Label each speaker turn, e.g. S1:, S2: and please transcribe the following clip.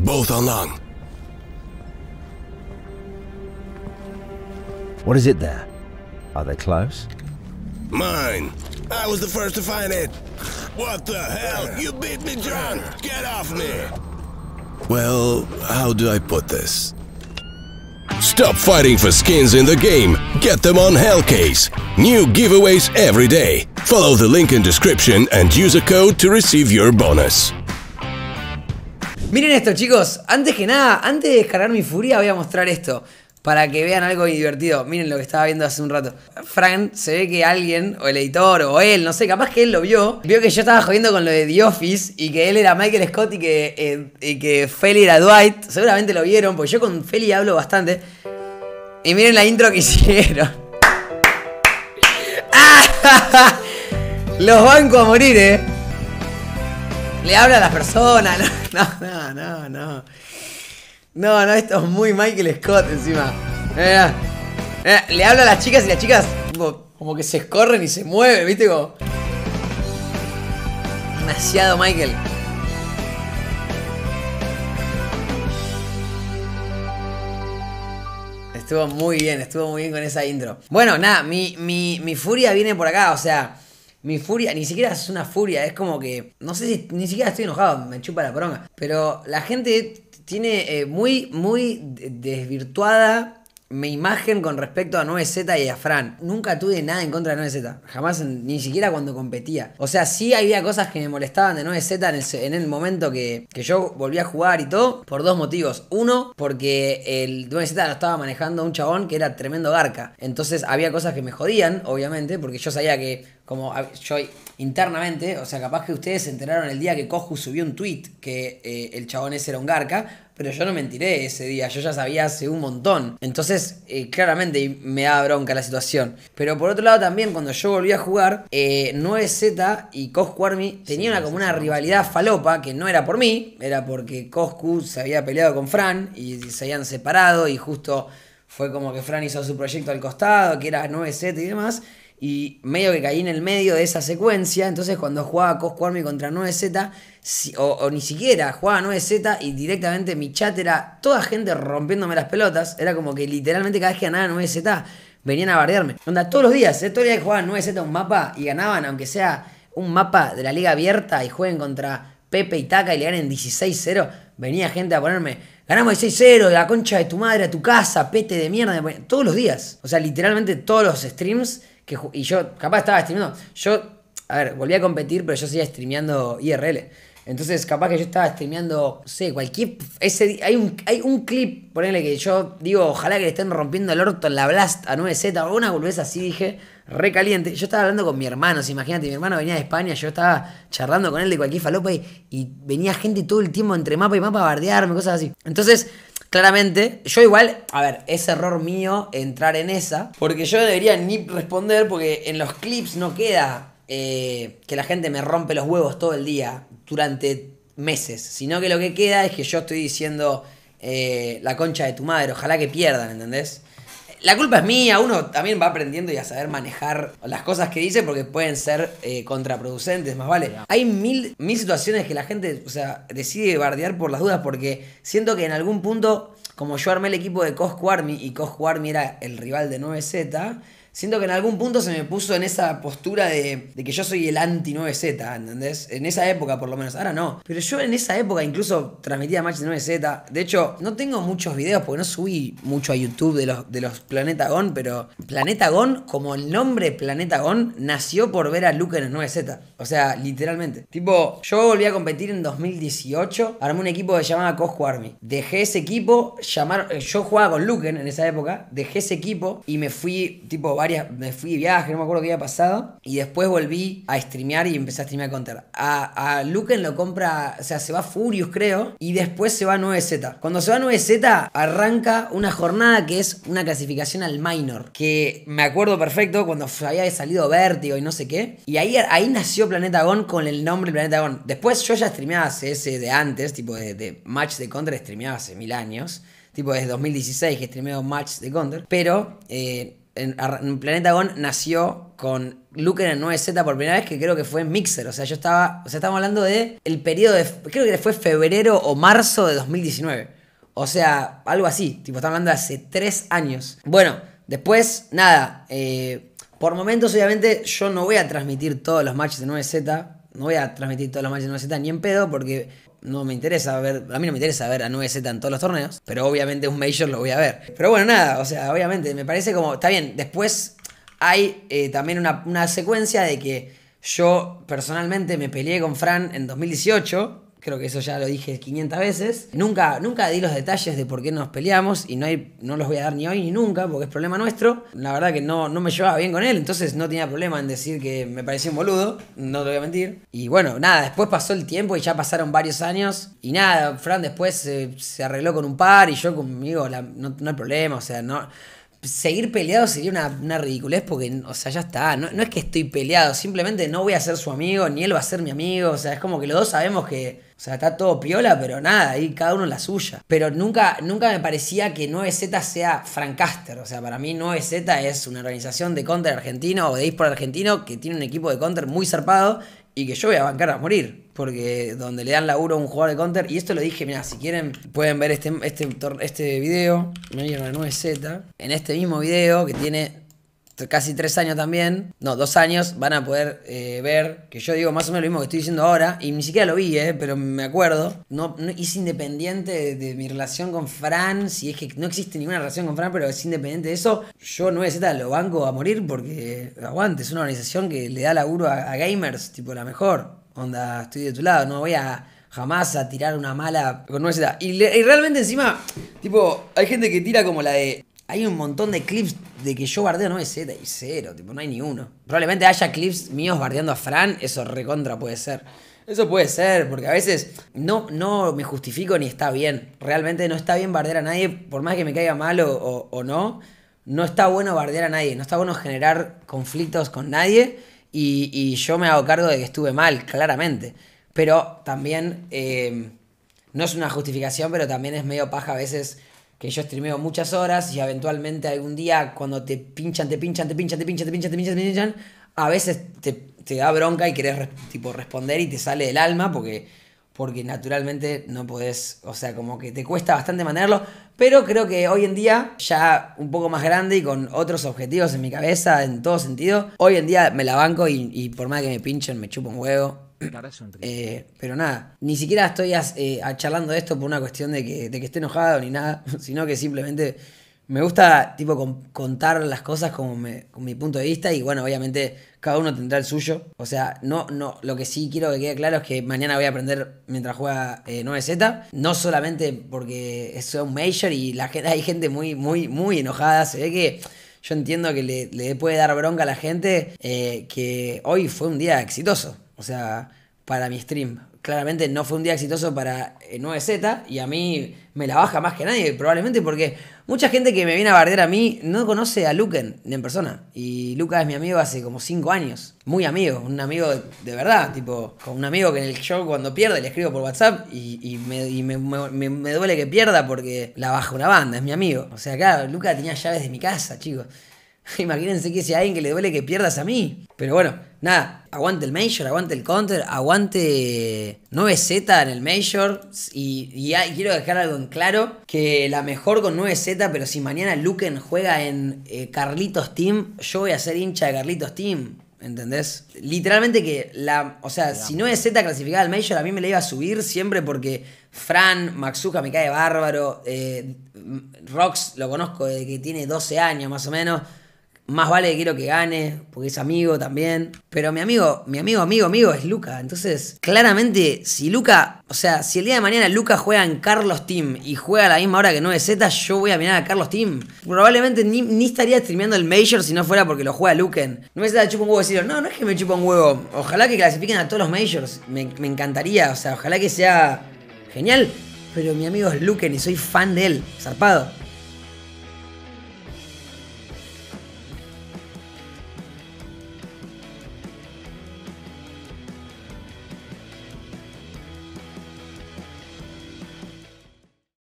S1: Both along. What is it there? Are they close? Mine. I was the first to find it. What the hell? You beat me drunk. Get off me. Well, how do I put this? Stop fighting for skins in the game. Get them on Hellcase. New giveaways every day. Follow the link in description and use a code to receive your bonus. Miren esto, chicos. Antes que nada, antes de descargar mi furia, voy a mostrar esto. Para que vean algo divertido. Miren lo que estaba viendo hace un rato. Frank, se ve que alguien, o el editor, o él, no sé, capaz que él lo vio. Vio que yo estaba jodiendo con lo de The Office y que él era Michael Scott y que, eh, y que Feli era Dwight. Seguramente lo vieron, porque yo con Feli hablo bastante. Y miren la intro que hicieron. Los banco a morir, eh. Le habla a las personas. No, no, no, no. No, no, esto es muy Michael Scott encima. Eh, eh, le habla a las chicas y las chicas como, que se escorren y se mueven, ¿viste? Demasiado Michael. Estuvo muy bien, estuvo muy bien con esa intro. Bueno, nada, mi, mi furia viene por acá, o sea, mi furia, ni siquiera es una furia, es como que, no sé si, ni siquiera estoy enojado, me chupa la bronca pero la gente tiene eh, muy, muy desvirtuada mi imagen con respecto a 9Z y a Fran. Nunca tuve nada en contra de 9Z. Jamás, ni siquiera cuando competía. O sea, sí había cosas que me molestaban de 9Z en el, momento que, yo volví a jugar y todo. Por dos motivos. Uno, porque el 9Z lo estaba manejando un chabón que era tremendo garca. Entonces había cosas que me jodían, obviamente, porque yo sabía que como yo internamente, o sea, capaz que ustedes se enteraron el día que Coju subió un tweet que eh, el chabón ese era un garca, pero yo no mentiré ese día, yo ya sabía hace un montón. Entonces, eh, claramente me da bronca la situación. Pero por otro lado también, cuando yo volví a jugar, 9Z eh, y Coscu Army tenían como una rivalidad falopa que no era por mí, era porque Coscu se había peleado con Fran y se habían separado y justo fue como que Fran hizo su proyecto al costado, que era 9Z y demás y medio que caí en el medio de esa secuencia. Entonces, cuando jugaba Cosco contra 9Z, o, ni siquiera jugaba 9Z, y directamente mi chat era toda gente rompiéndome las pelotas. Era como que literalmente cada vez que ganaba 9Z, venían a bardearme. Onda, todos los días, historia eh, todos los días que jugaban 9Z un mapa y ganaban, aunque sea un mapa de la liga abierta y jueguen contra Pepe y Taca y le ganen 16-0, venía gente a ponerme, ganamos 16-0, la concha de tu madre a tu casa, pete de mierda, todos los días. O sea, literalmente todos los streams y yo, capaz estaba streameando. Yo, a ver, volví a competir, pero yo seguía streameando IRL. Entonces, capaz que yo estaba streameando, sé, cualquier. Ese, hay, un, hay un clip, ponele que yo digo, ojalá que le estén rompiendo el orto en la Blast a 9Z, o una así, dije, re caliente. Yo estaba hablando con mi hermano, imagínate, mi hermano venía de España, yo estaba charlando con él de cualquier falopa y, venía gente todo el tiempo entre mapa y mapa a bardearme, cosas así. Entonces, Claramente, yo igual, a ver, es error mío entrar en esa, porque yo debería ni responder, porque en los clips no queda eh, que la gente me rompe los huevos todo el día, durante meses, sino que lo que queda es que yo estoy diciendo eh, la concha de tu madre, ojalá que pierdan, ¿entendés? La culpa es mía, uno también va aprendiendo y a saber manejar las cosas que dice porque pueden ser eh, contraproducentes, más vale. Hay mil, mil situaciones que la gente, o sea, decide bardear por las dudas porque siento que en algún punto, como yo armé el equipo de Cosco y Cosco Army era el rival de 9Z, siento que en algún punto se me puso en esa postura de, que yo soy el anti-9Z, ¿entendés? En esa época, por lo menos. Ahora no. Pero yo en esa época incluso transmitía matches de 9Z. De hecho, no tengo muchos videos porque no subí mucho a YouTube de los, de los Planeta Gon, pero Planeta como el nombre Planeta nació por ver a Luke en el 9Z. O sea, literalmente. Tipo, yo volví a competir en 2018, armé un equipo que se llamaba Cosco Army. Dejé ese equipo, llamaron, eh, yo jugaba con Luke en esa época, dejé ese equipo y me fui, tipo, varias, me fui de viaje, no me acuerdo qué había pasado, y después volví a streamear y empecé a streamear Counter. A, a lo compra, o sea, se va Furious creo, y después se va a 9Z. Cuando se va a 9Z arranca una jornada que es una clasificación al minor, que me acuerdo perfecto cuando había salido Vértigo y no sé qué, y ahí, ahí nació Planeta Gon con el nombre Planeta Gon. Después yo ya streameaba ese de antes, tipo de, match de Counter, streameaba hace mil años tipo desde 2016 que streameo match de Counter, pero eh, en, Planeta Gon nació con Luke en el 9Z por primera vez, que creo que fue en Mixer. O sea, yo estaba. O sea, estamos hablando de el periodo de. Creo que fue febrero o marzo de 2019. O sea, algo así. Tipo, estamos hablando de hace tres años. Bueno, después, nada. Eh, por momentos, obviamente, yo no voy a transmitir todos los matches de 9Z. No voy a transmitir todos los matches de 9Z ni en pedo, porque no me interesa ver, a mí no me interesa ver a 9Z en todos los torneos, pero obviamente un Major lo voy a ver. Pero bueno, nada, o sea, obviamente, me parece como, está bien, después hay eh, también una, una secuencia de que yo personalmente me peleé con Fran en 2018 Creo que eso ya lo dije 500 veces. Nunca, nunca di los detalles de por qué nos peleamos y no, no los voy a dar ni hoy ni nunca porque es problema nuestro. La verdad que no, no me llevaba bien con él, entonces no tenía problema en decir que me parecía un boludo, no te voy a mentir. Y bueno, nada, después pasó el tiempo y ya pasaron varios años y nada, Fran después se, arregló con un par y yo conmigo no, hay problema, o sea, no seguir peleado sería una, ridiculez porque, o sea, ya está. No, no, es que estoy peleado, simplemente no voy a ser su amigo, ni él va a ser mi amigo. O sea, es como que los dos sabemos que o sea, está todo piola, pero nada, ahí cada uno la suya. Pero nunca, nunca me parecía que 9Z sea Francaster. O sea, para mí 9Z es una organización de counter argentino o de eSport argentino que tiene un equipo de counter muy zarpado y que yo voy a bancar a morir. Porque donde le dan laburo a un jugador de counter, y esto lo dije, mira, si quieren pueden ver este, este, este video, me dieron a 9Z, en este mismo video que tiene casi tres años también, no, dos años, van a poder eh, ver que yo digo más o menos lo mismo que estoy diciendo ahora, y ni siquiera lo vi, eh, pero me acuerdo. No, es independiente de, mi relación con Fran, si es que no existe ninguna relación con Fran, pero es independiente de eso. Yo 9Z ah, lo banco a morir porque, aguante, es una organización que le da laburo a, a gamers, tipo la mejor. Onda, estoy de tu lado, no voy a jamás a tirar una mala con 9 Y, y realmente encima, tipo, hay gente que tira como la de... Hay un montón de clips de que yo bardeo no es Z y cero, tipo, no hay ni uno. Probablemente haya clips míos bardeando a Fran, eso recontra puede ser. Eso puede ser, porque a veces no, no me justifico ni está bien. Realmente no está bien bardear a nadie, por más que me caiga mal o, no. No está bueno bardear a nadie, no está bueno generar conflictos con nadie. Y, yo me hago cargo de que estuve mal, claramente. Pero también, eh, no es una justificación, pero también es medio paja a veces que yo streameo muchas horas y eventualmente algún día cuando te pinchan, te pinchan, te pinchan, te pinchan, te pinchan, te pinchan, a veces te, da bronca y querés tipo responder y te sale del alma porque, porque naturalmente no podés, o sea, como que te cuesta bastante mantenerlo, pero creo que hoy en día, ya un poco más grande y con otros objetivos en mi cabeza, en todo sentido, hoy en día me la banco y, y por más que me pinchen, me chupo un huevo, eh, pero nada, ni siquiera estoy as, eh, esto por una cuestión de que, esté enojado ni nada, sino que simplemente me gusta tipo contar las cosas con mi punto de vista y bueno, obviamente cada uno tendrá el suyo. O sea, no, no, lo que sí quiero que quede claro es que mañana voy a aprender mientras juega 9Z, eh, no solamente porque es un major y hay gente muy, muy, muy enojada, se ve que... Yo entiendo que le, puede dar bronca a la gente que hoy fue un día exitoso. O sea, para mi stream. Claramente no fue un día exitoso para 9Z eh, y a mí me la baja más que nadie, probablemente porque mucha gente que me viene a bardear a mí no conoce a ni en persona. Y Luca es mi amigo hace como 5 años. Muy amigo, un amigo de, verdad, tipo, con un amigo que en el show cuando pierde le escribo por WhatsApp y, me, duele que pierda porque la baja una banda, es mi amigo. O sea, claro, Luca tenía llaves de mi casa, chicos. Imagínense que si hay alguien que le duele que pierdas a mí. Pero bueno, nada, aguante el Major, aguante el Counter, aguante 9Z en el Major. Y, quiero dejar algo en claro, que la mejor con 9Z, pero si mañana Luken juega en eh, Carlitos Team, yo voy a ser hincha de Carlitos Team. ¿Entendés? Literalmente que la. O sea, si 9Z clasificaba al Major, a mí me la iba a subir siempre porque Fran, Maxuca me cae bárbaro. Eh, Rox lo conozco desde que tiene 12 años más o menos más vale que quiero que gane, porque es amigo también. Pero mi amigo, mi amigo, amigo, amigo es Luca. Entonces, claramente, si Luca, o sea, si el día de mañana Luca juega en Carlos Team y juega a la misma hora que 9Z, yo voy a mirar a Carlos Team. Probablemente ni, estaría streameando el Major si no fuera porque lo juega no 9Z chupa un huevo decir: no, no es que me chupa un huevo. Ojalá que clasifiquen a todos los Majors. Me, encantaría, o sea, ojalá que sea genial. Pero mi amigo es Luken y soy fan de él, zarpado.